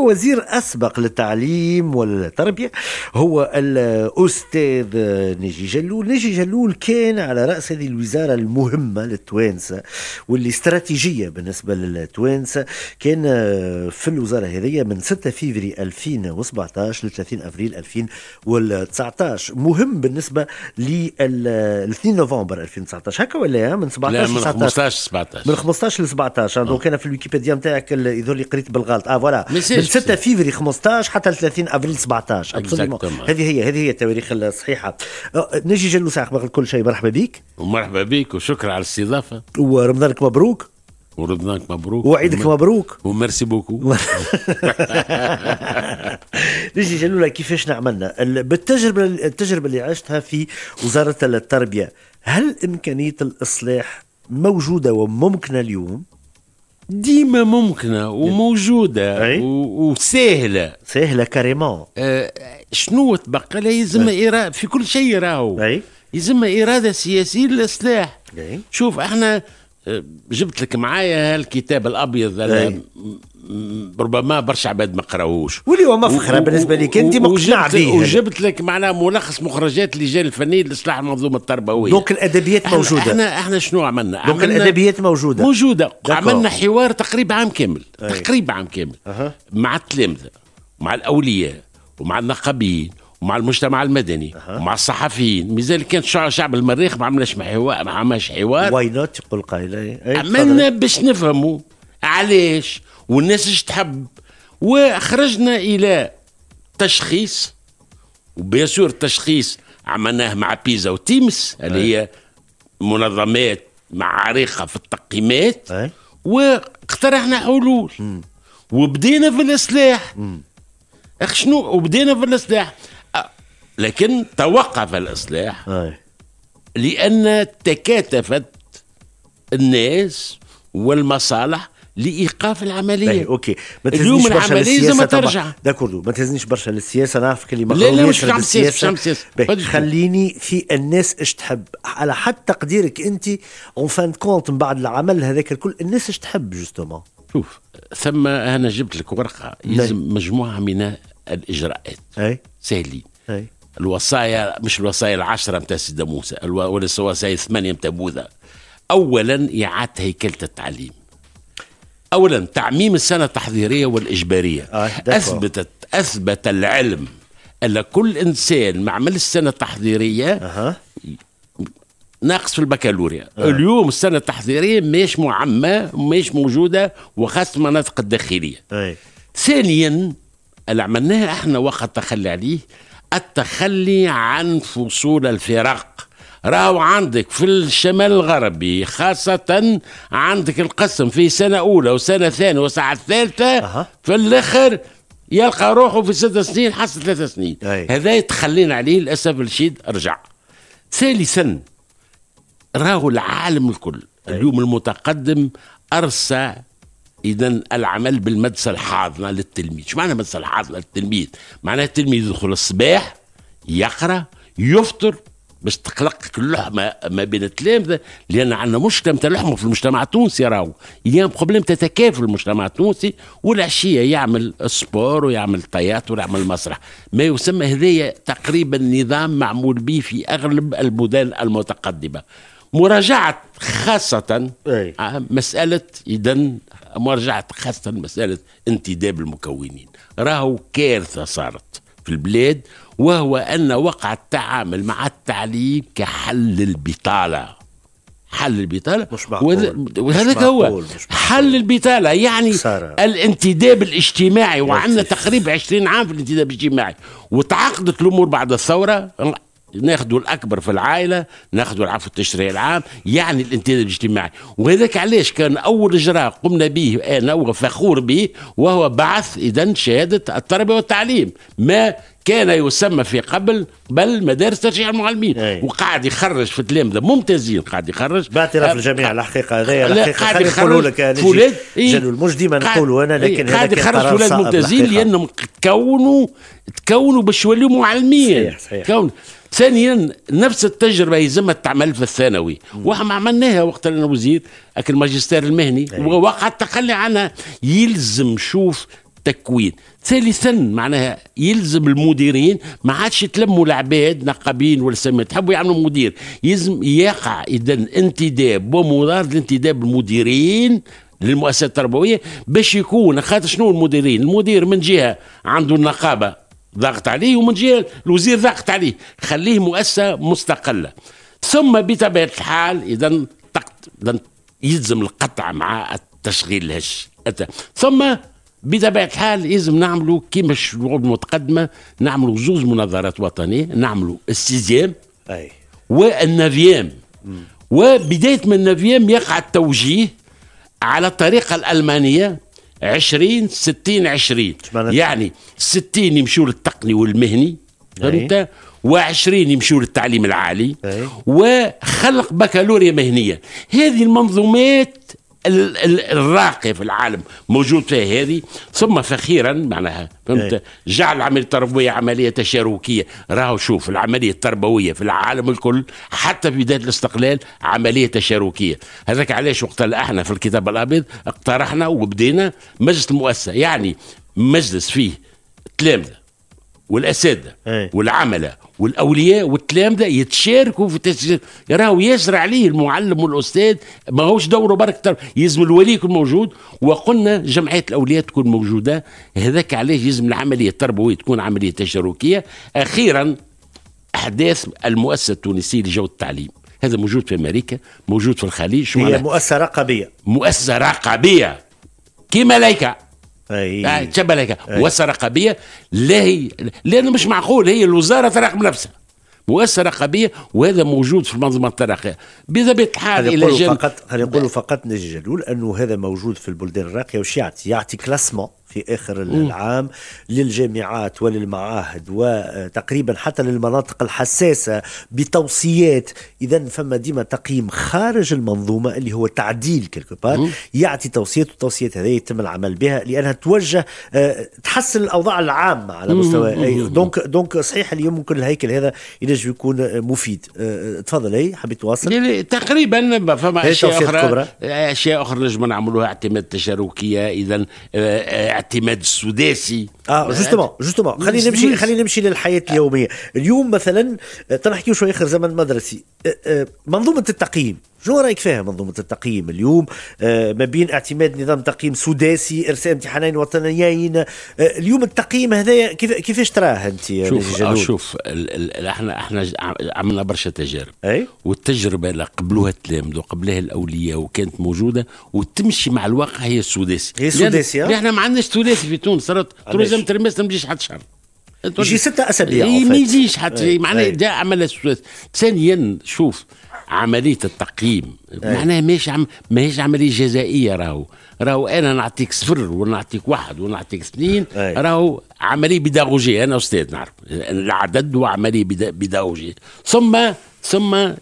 وزير أسبق للتعليم والتربية هو الأستاذ نجي جلول نجي جلول كان على رأس هذه الوزارة المهمة للتوانسة واللي استراتيجية بالنسبة للتوانسة كان في الوزارة هذه من 6 فيفري 2017 ل 30 أفريل 2019 مهم بالنسبة لل 2 نوفمبر 2019 هكا ولا من 17 لا من 15 17 من 15 ل 17 دونك أنا في الويكيبيديا نتاعك يظهر لي قريت بالغلط اه فوالا من 6 فيفري 15 حتى 30 ابريل 17 هذه هي هذه هي التواريخ الصحيحه أه، نجي جلوس قبل كل شيء مرحبا بك ومرحبا بك وشكرا على الاستضافه ورمضانك مبروك ورمضانك مبروك وعيدك مبروك وميرسي بوكو نجي جلوله كيفاش نعملنا بالتجربه التجربه اللي عشتها في وزاره التربيه هل امكانيه الاصلاح موجوده وممكنه اليوم ديما ممكنه وموجوده أي؟ وسهله سهله كريمون آه شنو تبقى لازم إرا... في كل شيء راهو يلزمها اراده سياسيه للسلاح شوف احنا جبت لك معايا هالكتاب الابيض اللي إيه. ربما برشا عباد ما قراوهوش واللي هو مفخره بالنسبه لي انت مقتنع به وجبت لك معناها ملخص مخرجات اللجان الفنيه لاصلاح المنظومه التربويه دونك الادبيات موجوده احنا احنا شنو عملنا دونك الادبيات موجوده موجوده عملنا حوار تقريبا عام كامل إيه. تقريبا عام كامل أه. مع التلامذه مع الاولياء ومع النقابيين ومع المجتمع المدني أه. ومع الصحفيين مازال كان شعب المريخ ما عملناش حوار ما عملناش حوار واي نوت يقول قايل عملنا إيه، إيه، باش نفهموا علاش والناس اش تحب وخرجنا الى تشخيص وبيسور التشخيص عملناه مع بيزا وتيمس اللي إيه. هي منظمات مع عريقه في التقييمات واقترحنا حلول وبدينا في الاسلاح اخ شنو وبدينا في الاسلاح لكن توقف الإصلاح أي. لأن تكاتفت الناس والمصالح لايقاف العمليه باهي اوكي ما اليوم العمليه لازم ترجع داكوردو ما تهزنيش برشا للسياسه نعرفك اللي لا لا مش عم سياسه مش عم خليني في الناس اش تحب على حد تقديرك انت اون فان كونت من بعد العمل هذاك الكل الناس اش تحب جوستومون شوف ثم انا جبت لك ورقه نعم. يلزم مجموعه من الاجراءات اي سهلين اي الوصايا مش الوصايا العشرة متاع سيدنا موسى ولا الوصايا الثمانية متاع بوذا أولا إعادة هيكلة التعليم أولا تعميم السنة التحضيرية والإجبارية آه أثبتت أثبت العلم أن كل إنسان ما عمل السنة التحضيرية أه. ناقص في البكالوريا أه. اليوم السنة التحضيرية مش معمة مش موجودة وخاصة المناطق الداخلية أي. ثانيا اللي عملناه احنا وقت تخلي عليه التخلي عن فصول الفراق راهو عندك في الشمال الغربي خاصة عندك القسم في سنة أولى وسنة ثانية وساعة ثالثة أه. في الآخر يلقى روحه في ست سنين حصل ثلاث سنين هذا يتخلينا عليه للأسف الشديد رجع ثالثا راهو العالم الكل اليوم المتقدم أرسى اذا العمل بالمدرسه الحاضنه للتلميذ شو معنى المدرسه الحاضنه للتلميذ معناها التلميذ يدخل الصباح يقرا يفطر باش تقلق اللحمه ما بين التلامذه لان عندنا مشكله نتاع اللحمه في المجتمع التونسي راهو هي بروبليم تتكافل المجتمع التونسي والعشيه يعمل سبور ويعمل طيات ويعمل مسرح ما يسمى هذايا تقريبا نظام معمول به في اغلب البلدان المتقدمه مراجعه خاصه أي. آه، مساله اذا ما رجعت خاصة مسألة انتداب المكونين راهو كارثة صارت في البلاد وهو أن وقع التعامل مع التعليم كحل البطالة حل البطالة مش معقول وهذا هو حل البطالة يعني سارة. الانتداب الاجتماعي وعندنا تقريبا 20 عام في الانتداب الاجتماعي وتعاقدت الأمور بعد الثورة ناخذوا الاكبر في العائله ناخذوا العفو التشريعي العام يعني الانتاج الاجتماعي وهذاك علاش كان اول اجراء قمنا به انا آه، وفخور به وهو بعث اذا شهاده التربيه والتعليم ما كان يسمى في قبل بل مدارس تشجيع المعلمين أي. وقاعد يخرج في التلامذه ممتازين قاعد يخرج باعتراف الجميع الحقيقه هذايا الحقيقه قاعد يخرج لك فولاد جلول مش ديما نقولوا انا لكن إيه؟ قاعد يخرج فولاد ممتازين لانهم تكونوا تكونوا باش يوليوا معلمين صحيح صحيح تكونوا ثانيا نفس التجربه يلزمها تعمل في الثانوي وما عملناها وقت انا وزير الماجستير المهني أيوة. ووقع التخلي عنها يلزم شوف تكوين ثالثا معناها يلزم المديرين ما عادش يتلموا العباد نقابين ولا سميت تحبوا يعملوا مدير يلزم يقع اذا انتداب ومضاد لانتداب المديرين للمؤسسات التربويه باش يكون خاطر شنو المديرين المدير من جهه عنده النقابه ضغط عليه ومن جهه الوزير ضغط عليه خليه مؤسسه مستقله ثم بطبيعه الحال اذا يلزم القطع مع التشغيل الهش ثم بطبيعه الحال لازم نعملوا كيما الشعوب المتقدمه نعملوا زوج مناظرات وطنيه نعملوا السيزيام اي والنفيام وبدايه من النفيام يقع التوجيه على الطريقه الالمانيه 20 60 20 يعني 60 يمشوا للتقني والمهني فهمت و20 يمشوا للتعليم العالي أي. وخلق بكالوريا مهنيه هذه المنظومات الراقي في العالم موجود فيه هذه ثم فخيرا معناها فهمت إيه. جعل العمليه التربوية عملية تشاركية راهو شوف العملية التربوية في العالم الكل حتى في بداية الاستقلال عملية تشاركية هذاك علاش وقت احنا في الكتاب الأبيض اقترحنا وبدينا مجلس المؤسسة يعني مجلس فيه تلامذة والاساتذه إيه. والعمله والاولياء والتلامذه يتشاركوا في تسجيل راهو ياسر عليه المعلم والاستاذ ما هوش دوره برك يلزم الولي يكون موجود وقلنا جمعيه الاولياء تكون موجوده هذاك علاش يلزم العمليه التربويه تكون عمليه تشاركيه اخيرا احداث المؤسسه التونسيه لجوده التعليم هذا موجود في امريكا موجود في الخليج هي مؤسسه رقابيه مؤسسه رقابيه كيما لايكه أي. يعني تشبه لك مؤسسه رقابيه لا هي لانه مش معقول هي الوزاره تراقب نفسها مؤسسه رقابيه وهذا موجود في المنظومه التراقيه بطبيعه الحال الى جانب فقط هل فقط نجي جلول انه هذا موجود في البلدان الراقيه وش يعطي يعطي كلاسمون في اخر العام للجامعات وللمعاهد وتقريبا حتى للمناطق الحساسه بتوصيات اذا فما ديما تقييم خارج المنظومه اللي هو تعديل كالكبار يعطي توصيات والتوصيات هذه يتم العمل بها لانها توجه آه، تحسن الاوضاع العامه على مستوى دونك دونك صحيح اليوم ممكن الهيكل هذا ينجم يكون مفيد آه، آه، تفضل اي حبيت تواصل تقريبا فما اشياء اخرى كبرى. اشياء اخرى نجم نعملوها اعتماد تشاركيه اذا الاعتماد السداسي اه جوستومون جوستومون خلينا نمشي خلينا نمشي للحياه اليوميه اليوم مثلا آه، تنحكيو شويه اخر زمن مدرسي آه، آه، منظومه التقييم شو رايك فيها منظومه التقييم اليوم آه، ما بين اعتماد نظام تقييم سداسي ارسال امتحانين وطنيين آه، اليوم التقييم هذايا كيف كيفاش تراه انت شوف شوف احنا احنا عملنا برشا تجارب اي والتجربه اللي قبلوها التلامذه وقبلها الاولياء وكانت موجوده وتمشي مع الواقع هي السداسي هي السداسي آه؟ احنا ما عندناش ثلاثي في تونس صارت تروزيام ترميستر ما تجيش حتى شهر يجي ستة اسابيع ما يجيش حتى معناها عمل السداسي ثانيا شوف عمليه التقييم معناها ماهيش عم... ماهيش عمليه جزائيه راهو راهو انا نعطيك صفر ونعطيك واحد ونعطيك اثنين راهو عمليه بيداغوجيه انا استاذ نعرف العدد وعمليه بيداغوجيه ثم ثم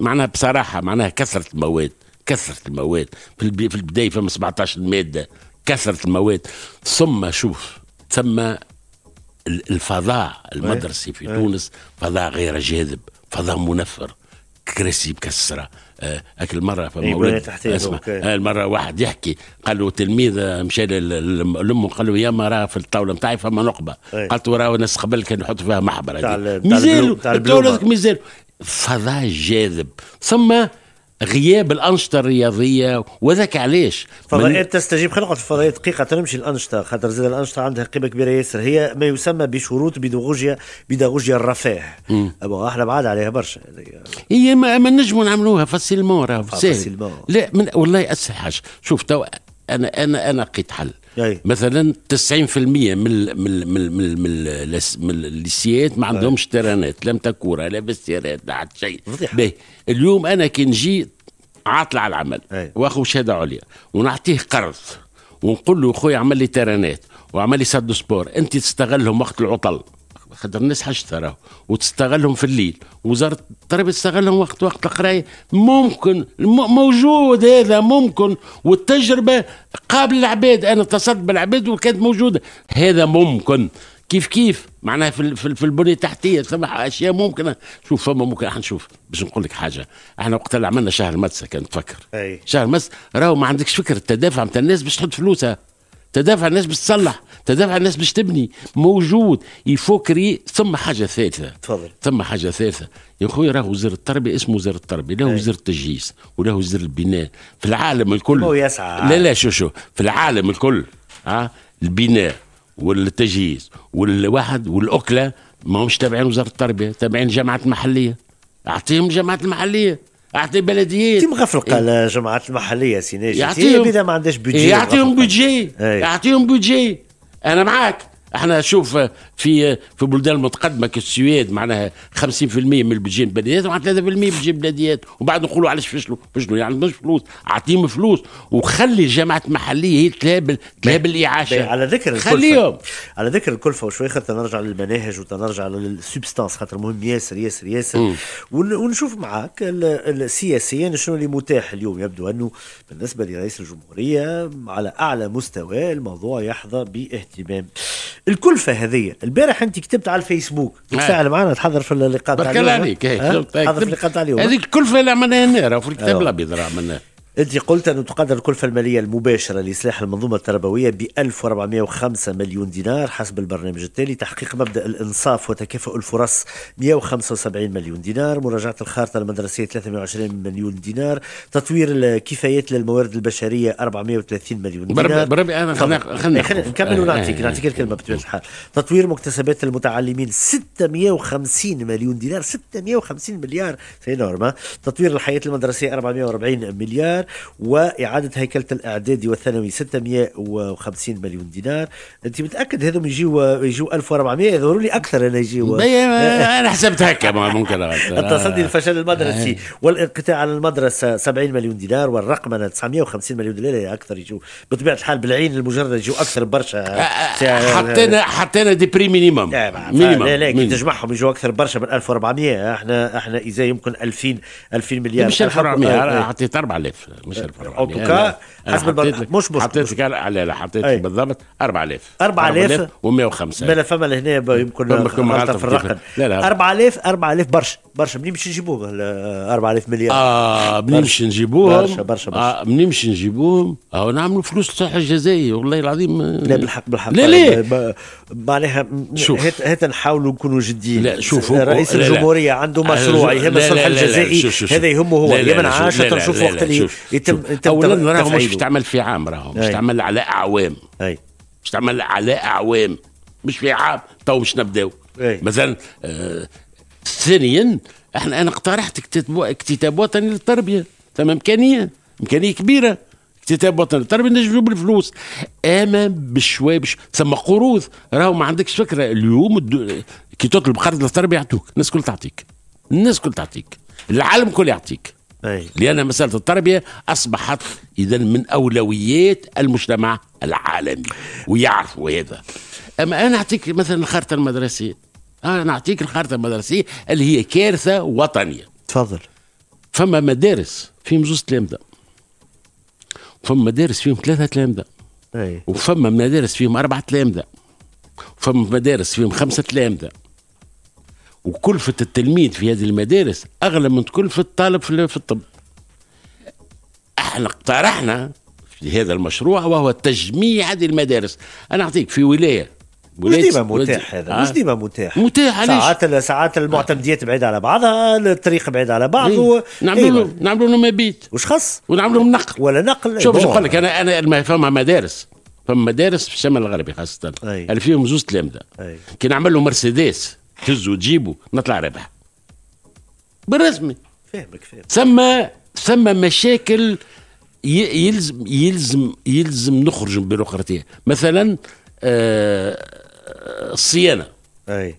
معناها بصراحه معناها كثره المواد كثره المواد في, الب... في البدايه فما 17 ماده كثره المواد ثم شوف ثم الفضاء المدرسي في تونس فضاء غير جاذب فضاء منفر كراسي مكسره هاك المره فما اسمع المره آه، واحد يحكي قال له تلميذ آه، مشى لامه قال له ياما راه في الطاوله نتاعي فما نقبه إيه. قالت له راه الناس قبل كانوا يحطوا فيها محبره مازالوا الطاوله مازالوا فضاء جاذب ثم غياب الانشطه الرياضيه وذاك علاش فضائيات تستجيب في الفضائيات دقيقه تنمشي الانشطه خاطر زاد الانشطه عندها قيمه كبيره ياسر هي ما يسمى بشروط بيداغوجيا بيداغوجيا الرفاه ابو احنا بعاد عليها برشا هي ما, ما نجموا نعملوها فاسيلمون راه لا من والله اسهل حاجه شوف تو انا انا انا لقيت حل أي. مثلا 90% من من من من من, من الليسيات ما عندهمش ترانات لا متكوره لا بستيرات لا حتى شيء اليوم انا كي نجي عاطل على العمل واخو شهاده عليا ونعطيه قرض ونقول له خويا عمل لي ترانات وعمل لي سد سبور انت تستغلهم وقت العطل خاطر الناس حاجتها راهو وتستغلهم في الليل وزاره التربيه تستغلهم وقت وقت القرايه ممكن موجود هذا ممكن والتجربه قابل العباد انا اتصلت بالعباد وكانت موجوده هذا ممكن كيف كيف معناها في في البنيه التحتيه ثم اشياء ممكنه شوف فما ممكن احنا نشوف باش نقول لك حاجه احنا وقت اللي عملنا شهر مدسه كان تفكر أي. شهر مدسه راهو ما عندكش فكره التدافع نتاع الناس باش تحط فلوسها تدافع الناس باش تصلح تدافع الناس باش تبني موجود يفو كري ثم حاجه ثالثه تفضل ثم حاجه ثالثه يا خويا راه وزير التربيه اسمه وزير التربيه لا وزير التجهيز ولا وزير البناء في العالم الكل هو يسعى لا لا شو شو في العالم الكل ها البناء والتجهيز والواحد والاكله ما همش تابعين وزاره التربيه تابعين جامعات محليه اعطيهم جامعات المحليه اعطي بلديات مغفلقه إيه؟ الجامعات المحليه سي ناجي يعطيهم اذا ما عندهاش بيدجي يعطيهم بودجي يعطيهم بودجي انا معاك احنا شوف آه، في آه، في بلدان متقدمه كالسويد معناها 50% من البجين بلديات و 3% بجين بلديات وبعد نقولوا علاش فشلوا فشلوا يعني مش فلوس اعطيهم فلوس وخلي الجامعات المحليه هي تلاب تلاب الاعاشه على ذكر الكلفه خليهم على ذكر الكلفه وشوي خاطر نرجع للمناهج وتنرجع للسبستانس خاطر مهم ياسر ياسر ياسر ونشوف معاك سياسيا يعني شنو اللي متاح اليوم يبدو انه بالنسبه لرئيس الجمهوريه على اعلى مستوى الموضوع يحظى باهتمام الكلفه هذه البارح انت كتبت على الفيسبوك تفاعل نعم. معنا تحضر في اللقاء تاع اليوم إيه، برك طيب، عليك في اللقاء تاع اليوم هذيك الكلفه اللي عملناها هنا في الكتاب الابيض أيوه. عملناها أنت قلت أنه تقدر الكلفة المالية المباشرة لإصلاح المنظومة التربوية ب 1405 مليون دينار حسب البرنامج التالي تحقيق مبدأ الإنصاف وتكافؤ الفرص 175 مليون دينار مراجعة الخارطة المدرسية 320 مليون دينار تطوير الكفايات للموارد البشرية 430 مليون دينار بربي أنا خلينا نكمل آه، ونعطيك آه، نعطيك آه. الكلمة بطبيعة الحال تطوير مكتسبات المتعلمين 650 مليون دينار 650 مليار سي نورما تطوير الحياة المدرسية 440 مليار واعاده هيكله الاعدادي والثانوي 650 مليون دينار انت متاكد هذم يجيو يجيو 1400 يظهروا لي اكثر انا يجيو انا حسبت هكا ممكن التصدي للفشل المدرسي آه. والانقطاع على المدرسه 70 مليون دينار والرقمنه 950 مليون دينار اكثر يجيو بطبيعه الحال بالعين المجرد يجيو اكثر برشا آه، آه، حطينا حطينا دي بري مينيموم مينيموم لا لا تجمعهم يجوا اكثر برشا من 1400 احنا احنا اذا يمكن 2000 2000 مليار مش 1400 حطيت 4000 مش 1400 اوتوكا حسب البرنامج مش مش يعني حطيت لك لا لا حطيت لك بالضبط 4000 4000 و105 بلا فما لهنا يمكن غلطه في الرقم لا لا 4000 4000 برشا برشا منين باش نجيبوهم 4000 مليار اه منين باش نجيبوهم برشا برشا برشا آه منين باش نجيبوهم اه نعملوا فلوس تاع الجزائر والله العظيم آه، لا بالحق بالحق لا لا معناها شوف هات نحاولوا نكونوا جديين لا شوف رئيس الجمهوريه عنده آه، مشروع يهم الصلح الجزائي هذا يهمه هو يمن عاش نشوف وقت اللي يتم اولا راهم مش طيب. تعمل في عام راهم مش تعمل على اعوام اي مش تعمل على اعوام مش في عام تو مش نبداو مثلا آه، ثانيا احنا انا اقترحت اكتتاب وطني للتربيه ثم امكانيه امكانيه كبيره اكتتاب وطني للتربيه نجم نجيب الفلوس اما بشوي بش ثم قروض راهو ما عندكش فكره اليوم الدو... كي تطلب قرض للتربيه يعطوك الناس الكل تعطيك الناس الكل تعطيك العالم كل يعطيك أي. لأن مسألة التربية أصبحت إذا من أولويات المجتمع العالمي ويعرفوا هذا أما أنا أعطيك مثلا الخارطة المدرسية أنا نعطيك الخارطة المدرسية اللي هي كارثة وطنية تفضل فما مدارس فيهم زوز تلامذة فما مدارس فيهم ثلاثة تلامذة وفما مدارس فيهم أربعة تلامذة فما مدارس فيهم خمسة تلامذة وكلفة التلميذ في هذه المدارس أغلى من كلفة الطالب في الطب احنا اقترحنا في هذا المشروع وهو تجميع هذه المدارس أنا أعطيك في ولاية مش ديما متاح هذا مش آه. ديما متاح متاح علاش ساعات ساعات المعتمديات بعيدة على بعضها الطريق بعيد على بعضه إيه. إيه. نعملوا له نعملوا لهم مبيت وش خص ونعملوا لهم نقل ولا نقل شوف باش إيه. نقول لك انا انا فما مدارس فما مدارس في الشمال الغربي خاصة اللي يعني فيهم زوز تلامذة كي نعمل له مرسيدس تهزوا تجيبو نطلع ربح بالرسمي فاهمك فاهمك ثم ثم مشاكل يلزم يلزم يلزم نخرج من بيروقراطيه مثلا آه الصيانه اي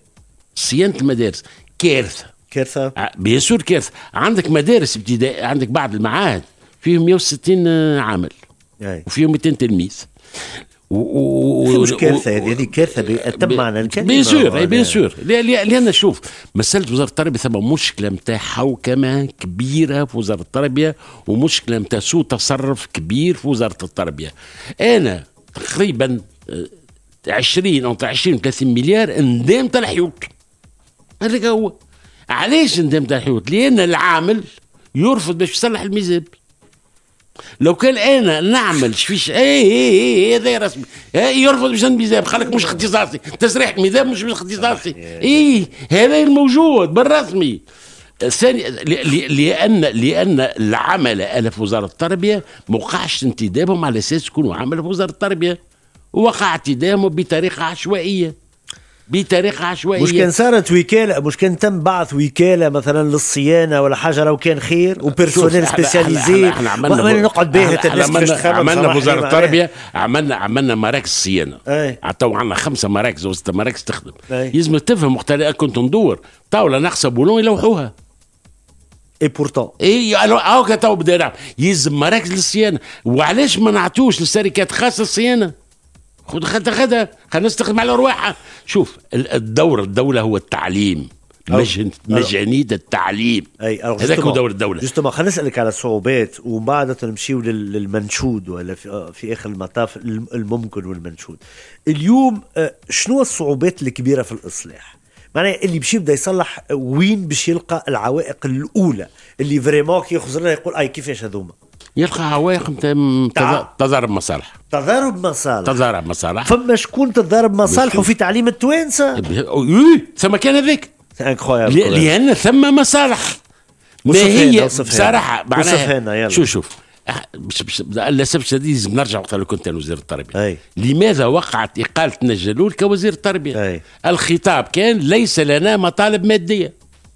صيانه المدارس كارثه كارثه بيسور كارثه عندك مدارس ابتدائي عندك بعض المعاهد فيهم 160 عامل أي. وفيهم 200 تلميذ و مش كارثه هذه هذه كارثه تم معنى الكلمه بيان سور بيان سور لان شوف مساله وزاره التربيه ثم مشكله نتاع حوكمه كبيره في وزاره التربيه ومشكله نتاع سوء تصرف كبير في وزاره التربيه انا تقريبا آه، 20 انت 20 30 مليار ندام تاع الحيوط هذاك هو علاش ندام تاع الحيوط لان العامل يرفض باش يصلح الميزاب لو كان انا نعمل شفيش اي اي اي إيه، إيه، هذا رسمي اي يرفض باش الميزان خليك مش اختصاصي تسريح ميزاب مش مش اختصاصي اي هذا الموجود بالرسمي الثاني لان لان العمل الف وزاره التربيه موقعش انتدابهم على اساس يكونوا عمل في وزاره التربيه وقع اعتدامه بطريقه عشوائيه بطريقه عشوائيه مش كان صارت وكاله مش كان تم بعث وكاله مثلا للصيانه ولا حاجه لو كان خير وبيرسونيل سبيسياليزي عملنا نقعد باهت عملنا, عملنا وزاره إيه التربيه عملنا عملنا مراكز صيانه إيه. تو عندنا خمسه مراكز وستة مراكز تخدم يلزم إيه. تفهم اللي كنت ندور طاوله ناقصه بولون يلوحوها اي بورتون اي هاكا تو بدا يلزم مراكز للصيانه وعلاش ما نعطوش للشركات خاصه الصيانه خد خد خدها خلينا نستخدم على ارواحها شوف الدور الدوله هو التعليم مجانيد مجانية التعليم هذاك هو دور الدولة جوستومون خلينا نسألك على الصعوبات وبعد نمشيو للمنشود ولا في, آه، في آخر المطاف الممكن والمنشود اليوم آه، شنو الصعوبات الكبيرة في الإصلاح معناها اللي باش يبدا يصلح آه، وين باش يلقى العوائق الاولى اللي فريمون كي يخزر يقول اي كيفاش هذوما يلقى عوائق نتاع تضارب مصالح تضارب مصالح تضارب مصالح فما شكون تضارب مصالح في تعليم التوانسه إيه، إيه، ثم كان هذاك لان ثم مصالح ما هي بصراحه معناها شوف شوف للاسف أه، الشديد لازم نرجع وقت اللي كنت انا وزير التربيه أي. لماذا وقعت اقاله نجلول كوزير التربيه أي. الخطاب كان ليس لنا مطالب ماديه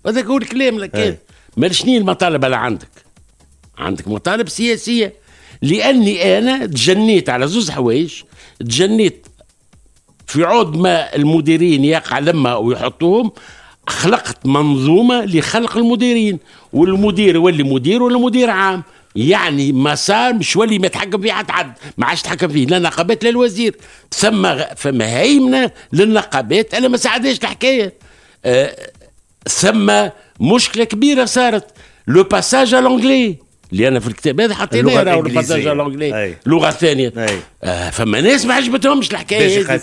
هذاك هو الكلام لك كان مالشني المطالب اللي عندك عندك مطالب سياسيه لاني انا تجنيت على زوز حوايج تجنيت في عود ما المديرين يقع لما ويحطوهم خلقت منظومه لخلق المديرين والمدير يولي مدير ولا مدير عام يعني مسار مش ولي ما يتحكم فيه حد حد ما عادش تحكم فيه لا نقابات لا الوزير ثم فما هيمنه للنقابات انا ما ساعدهاش الحكايه أه ثم مشكله كبيره صارت لو باساج لونجلي انا في الكتاب هذا حاطين لها الانجليزيه الانجلي لغه ثانيه آه فما ناس ما عجبتهمش الحكايه هذه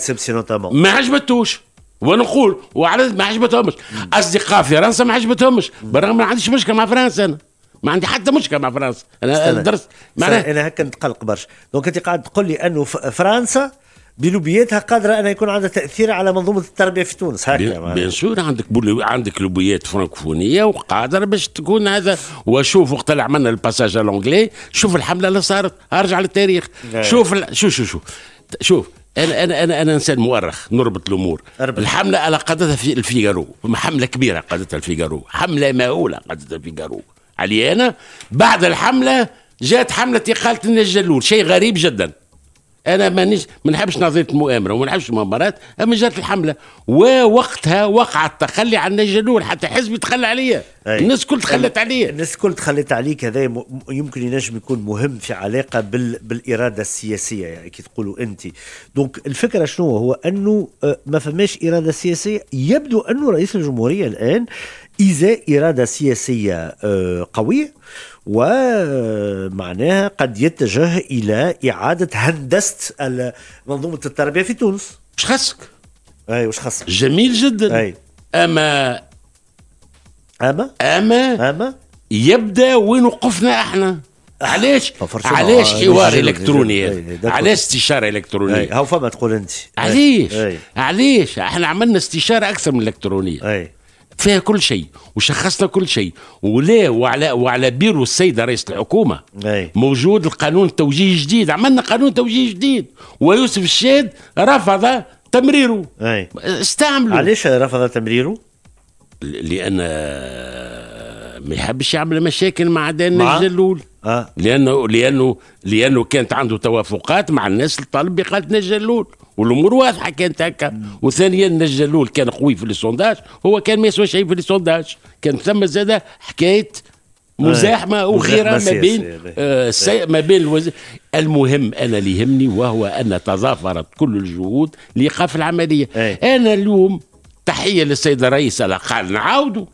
ما عجبتوش ونقول وعلى ما عجبتهمش اصدقاء فرنسا ما عجبتهمش بالرغم ما عنديش مشكله مع فرنسا انا ما عندي حتى مشكله مع فرنسا انا درست انا هكا نتقلق برشا دونك انت قاعد تقول لي انه فرنسا بلوبياتها قادره ان يكون عندها تاثير على منظومه التربيه في تونس هكا بيان سور عندك بلو... عندك لوبيات فرنكفونية وقادره باش تكون هذا وشوف وقت اللي عملنا الباساج الأونجلي شوف الحمله اللي صارت ارجع للتاريخ شوف ال... شوف شوف شوف شوف انا انا انا انا انسان مؤرخ نربط الامور الحمله اللي قادتها في الفيجارو حمله كبيره قادتها الفيجارو حمله مهوله قادتها الفيجارو علي انا بعد الحمله جات حمله اقاله النجلول شيء غريب جدا انا مانيش ما نحبش نظريه المؤامره وما نحبش المؤامرات اما جات الحمله ووقتها وقع التخلي عن الجنون حتى حزبي تخلى عليا الناس كل تخلت عليا الناس كل تخلت عليك هذا يمكن ينجم يكون مهم في علاقه بال بالاراده السياسيه يعني كي تقولوا انت دونك الفكره شنو هو انه آه، ما فماش اراده سياسيه يبدو انه رئيس الجمهوريه الان إزاء إرادة سياسية آه، قوية ومعناها قد يتجه إلى إعادة هندسة منظومة التربية في تونس مش خصك؟ أي وش خصك؟ جميل جدا أي. أما أما أما أما يبدأ وين وقفنا احنا آه، علاش علاش حوار الكتروني علاش استشاره الكترونيه هاو فما تقول انت علاش علاش احنا عملنا استشاره اكثر من أي. فيها كل شيء وشخصنا كل شيء ولا وعلى وعلى بيرو السيده رئيس الحكومه أي. موجود القانون التوجيه جديد عملنا قانون توجيه جديد ويوسف الشاد رفض تمريره أي. استعملوا علاش رفض تمريره؟ لان ما يحبش يعمل مشاكل مع دان الجلول آه. لانه لانه لانه كانت عنده توافقات مع الناس اللي طالب بقاله جلول والامور واضحه كانت هكا وثانيا نجلول كان قوي في السونداج هو كان ما يسوى شيء في السونداج كان ثم زاد حكايه مزاحمه وخيره آه، ما بين آه ما بين الوزير المهم انا اللي يهمني وهو ان تضافرت كل الجهود لايقاف العمليه أي. انا اليوم تحيه للسيد الرئيس على قال نعاودوا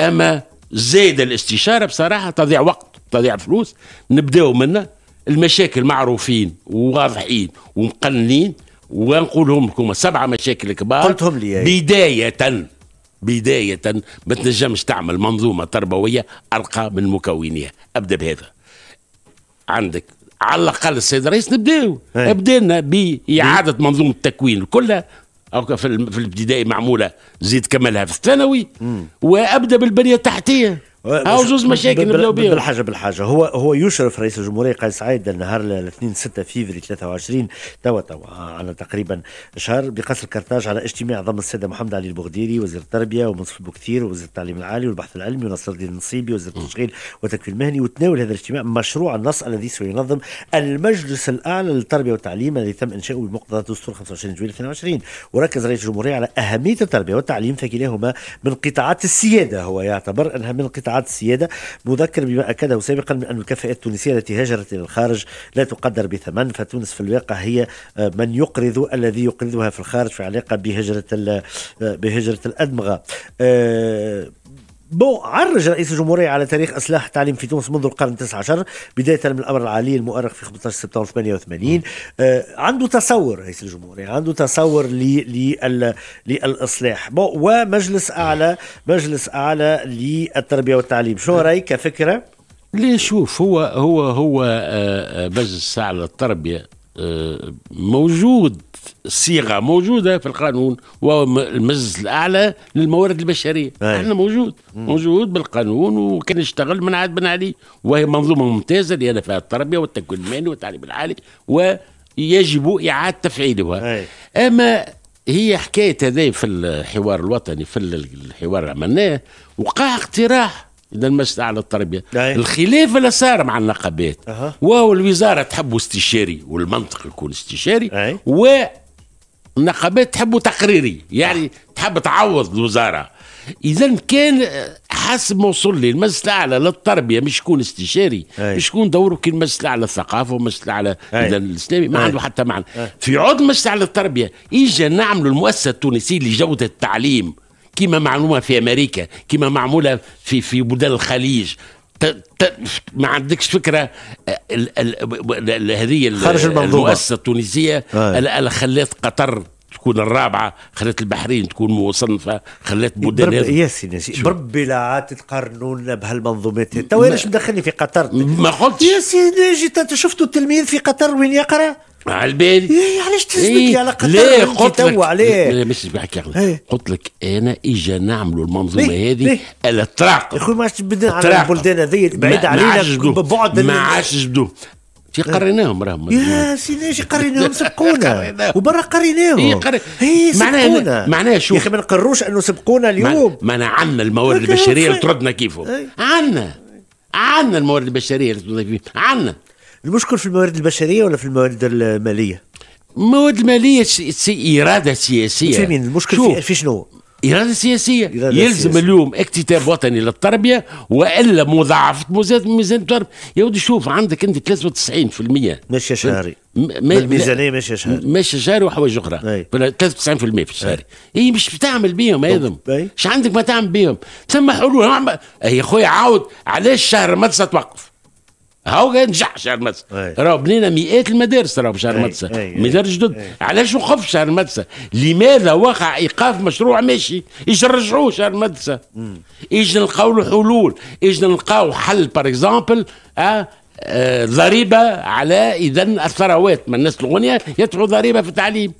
اما زيد الاستشاره بصراحه تضيع وقت تضيع فلوس نبداو منه المشاكل معروفين وواضحين ومقننين ونقولهم لكم سبعه مشاكل كبار قلتهم لي بدايه بداية ما تنجمش تعمل منظومة تربوية أرقى من مكونيها أبدأ بهذا عندك على الأقل السيد الرئيس نبداو إيه. بدينا بإعادة منظومة التكوين كلها أو في الابتدائي معمولة زيد كملها في الثانوي وأبدأ بالبنية التحتية او جوج مشاكل نبداو بهم بالحاجه بالحاجه هو هو يشرف رئيس الجمهوريه قيس سعيد النهار 2 6 فيفري 23 توا توا على تقريبا شهر بقصر كرتاج على اجتماع ضم السادة محمد علي البغديري وزير التربيه ومنصف بوكثير وزير التعليم العالي والبحث العلمي ونصر الدين النصيبي وزير التشغيل والتكفير المهني وتناول هذا الاجتماع مشروع النص الذي سينظم المجلس الاعلى للتربيه والتعليم الذي تم انشاؤه بمقتضى دستور 25 جويل 22 وركز رئيس الجمهوريه على اهميه التربيه والتعليم فكلاهما من قطاعات السياده هو يعتبر انها من قطاع إعادة السيادة مذكر بما أكده سابقا من أن الكفاءة التونسية التي هاجرت إلى الخارج لا تقدر بثمن فتونس في الواقع هي آه، من يقرض الذي يقرضها في الخارج في علاقة بهجرة آه، بهجرة الأدمغة آه، بو عرج رئيس الجمهورية على تاريخ أسلحة التعليم في تونس منذ القرن التاسع عشر بداية من الأمر العالي المؤرخ في 15 سبتمبر 88 آه عنده تصور رئيس الجمهورية عنده تصور للإصلاح بو ومجلس أعلى مجلس أعلى للتربية والتعليم شو رأيك كفكرة؟ ليه شوف هو هو هو آه، آه، مجلس أعلى للتربية آه، موجود صيغه موجوده في القانون وهو الاعلى للموارد البشريه أيه. احنا موجود مم. موجود بالقانون وكان يشتغل من عاد بن علي وهي منظومه ممتازه لان فيها التربيه والتكوين المهني والتعليم العالي ويجب اعاده تفعيلها أيه. اما هي حكايه هذه في الحوار الوطني في الحوار اللي عملناه وقع اقتراح اذا المجلس الاعلى للتربيه الخلاف اللي صار مع النقابات أه. وهو الوزاره تحب استشاري والمنطق يكون استشاري أي. النقابات تحبوا تقريري يعني أه. تحب تعوض الوزاره اذا كان حسب ما وصل لي المجلس الاعلى للتربيه مش يكون استشاري أي. مش يكون دوره كي المجلس الاعلى للثقافه والمجلس الاعلى الاسلامي ما عنده حتى معنى أي. في عود المجلس الاعلى للتربيه اجا نعملوا المؤسسه التونسيه لجوده التعليم كما معلومه في امريكا كما معموله في في بلدان الخليج ما عندكش فكره آه، هذه خارج المؤسسه التونسيه آه. اللي خلات قطر تكون الرابعه خلات البحرين تكون مصنفه خلات بلدان يا سيدي بربي لا عاد تقارنونا بهالمنظومات تو علاش مدخلني في قطر ما قلتش يا سيدي انت شفتوا التلميذ في قطر وين يقرا على البالي ايه علاش تثبت إيه؟ على قدر ليه قلت لك عليه لا مش بحكي عليك إيه. قلت لك انا اجا نعملوا المنظومه هذه الا تراقب يا خويا ما عادش بدنا على البلدان هذه بعيد علينا ببعد ما عادش جدو في إيه. قريناهم راهم يا سيدي ايش قريناهم سبقونا وبرا قريناهم اي إيه، سبقونا معناها معناها يا اخي ما نقروش انه سبقونا اليوم انا عندنا الموارد البشريه اللي تردنا كيفهم عندنا عندنا الموارد البشريه اللي تردنا كيفهم عندنا المشكل في الموارد البشريه ولا في الموارد الماليه؟ الموارد الماليه سي اراده سياسيه فهمين يعني المشكل شو؟ في شنو؟ إرادة سياسية إرادة يلزم سياسية. اليوم اكتتاب وطني للتربية وإلا مضاعفة ميزان التربية يا ودي شوف عندك أنت 93% ماشية شهري الميزانية ماشية شهري ماشية شهري وحوايج أخرى 93% في الشهري هي مش بتعمل بيهم هذم مش عندك ما تعمل بيهم ثم حلول هي خويا عاود علاش شهر ما توقف هاو نجح شهر مدسة راه بنينا مئات المدارس راه في شهر مدسة مدارس جدد علاش وقف شهر مدسة لماذا وقع ايقاف مشروع ماشي ايش نرجعوه شهر مدسة ايش نلقاو له حلول ايش نلقاو حل باغ اكزومبل آه،, أه ضريبه على اذا الثروات من الناس الغنية يدفعوا ضريبه في التعليم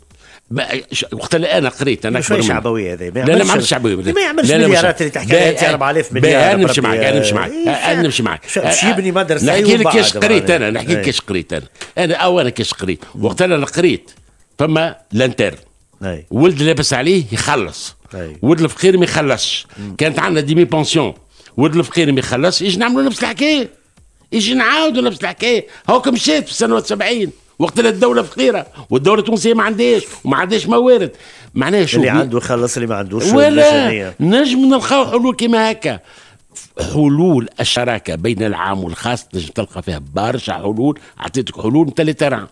وقت اللي انا قريت انا اكبر شعبويه هذا لا ما عملش شعبويه ما يعملش مليارات اللي تحكي عليها 4000 مليار نمشي معك انا نمشي معك إيه، انا نمشي معك جيبني مدرسه نحكي أيوة، لك ايش قريت انا نحكي لك إيه. ايش قريت انا انا او انا كيش قريت وقت انا قريت فما لانتر إيه. ولد لابس عليه يخلص ولد الفقير ما يخلصش كانت عندنا ديمي بونسيون ولد الفقير ما يخلصش ايش نعملوا نفس الحكايه ايش نعاودوا نفس الحكايه هاكم مشيت في السنوات 70 وقت اللي الدوله فقيره والدوله التونسيه ما عندهاش وما عندهاش موارد معناها شو اللي عنده يخلص اللي ما عندوش ولا نجم نلقاو حلول كيما هكا حلول الشراكه بين العام والخاص تنجم تلقى فيها برشا حلول اعطيتك حلول اللي التران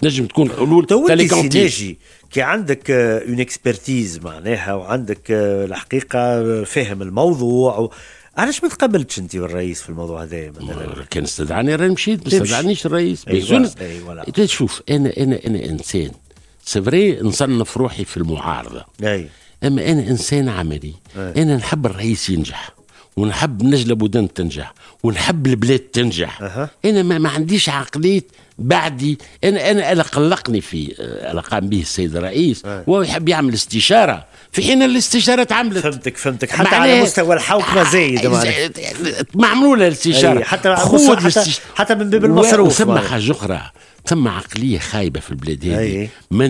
تنجم تكون حلول تليكونتيجي كي عندك اون آه، اكسبرتيز معناها وعندك آه، الحقيقه آه، فاهم الموضوع علاش ما تقابلتش انت والرئيس في الموضوع هذا مثلا كان استدعاني راني مشيت ما استدعانيش الرئيس أيوة أيوة شوف انا انا انا انسان سفري نصنف روحي في المعارضه أي. اما انا انسان عملي أي. انا نحب الرئيس ينجح ونحب نجلة بودان تنجح ونحب البلاد تنجح أه. انا ما, ما عنديش عقليه بعدي انا انا انا قلقني في اللي قام به السيد الرئيس أي. وهو يحب يعمل استشاره في حين الاستشاره عملت فهمتك فهمتك حتى على مستوى الحوكمه آه، زايد معموله الاستشاره حتى خود حتى, حتى من باب المصروف ثم حاجه اخرى ثم عقليه خايبه في البلاد هذه ما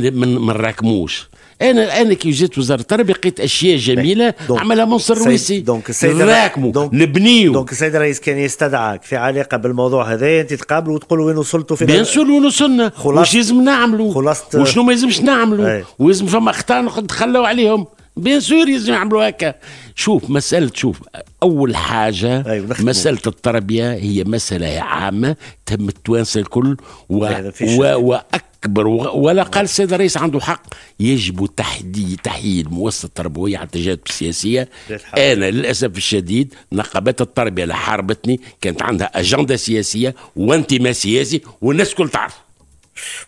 نراكموش انا انا كي جيت وزاره التربيه لقيت اشياء جميله دونك عملها منصر الرويسي دونك السيد راكمو نبنيو دونك السيد الرئيس كان يستدعاك في علاقه بالموضوع هذا انت تقابله وتقول وين وصلتوا في بيان سور وين وصلنا وش لازم نعملوا خلاص وشنو ما يلزمش نعملوا ويلزم فما اخطاء نتخلوا عليهم بيان سور لازم يعملوا هكا شوف مسألة شوف أول حاجة أيوة مسألة التربية هي مسألة عامة تم التوانسة الكل و... و... وأكبر و... ولا قال السيد الرئيس عنده حق يجب تحديد تحيي المؤسسة التربوية على التجارب السياسية أنا للأسف الشديد نقابات التربية اللي حاربتني كانت عندها أجندة سياسية وانتماء سياسي والناس كل تعرف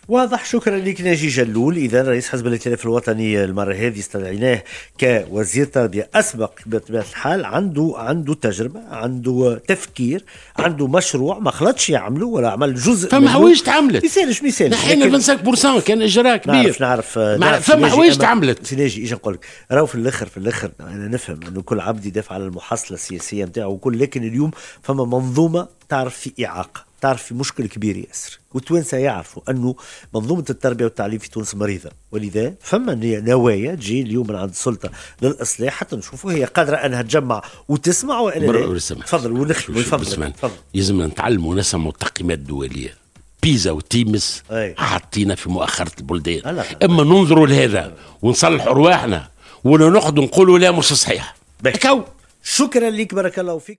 واضح شكرا لك ناجي جلول اذا رئيس حزب الائتلاف الوطني المره هذه استدعيناه كوزير تربيه اسبق بطبيعه الحال عنده عنده تجربه عنده تفكير عنده مشروع ما خلطش يعمله ولا عمل جزء فما حوايج تعملت يسالش ما يسالش نحينا 25% كان اجراء كبير نعرف نعرف, نعرف فما حوايج تعملت سي ناجي ايش نقول لك راهو في الاخر في الاخر انا نفهم انه كل عبد يدافع على المحصله السياسيه نتاعو وكل لكن اليوم فما منظومه تعرف في اعاقه تعرف في مشكل كبير ياسر والتوانسه يعرفوا انه منظومه التربيه والتعليم في تونس مريضه ولذا فما نوايا تجي اليوم من عند السلطه للاصلاح حتى نشوفوا هي قادره انها تجمع وتسمع والا تفضل ونخدموا تفضل يلزمنا نتعلموا نسموا التقييمات الدوليه بيزا وتيمس حاطينها في مؤخره البلدان اما ننظروا لهذا ونصلحوا ارواحنا ولا نقعدوا نقولوا لا مش صحيح شكرا لك بارك الله فيك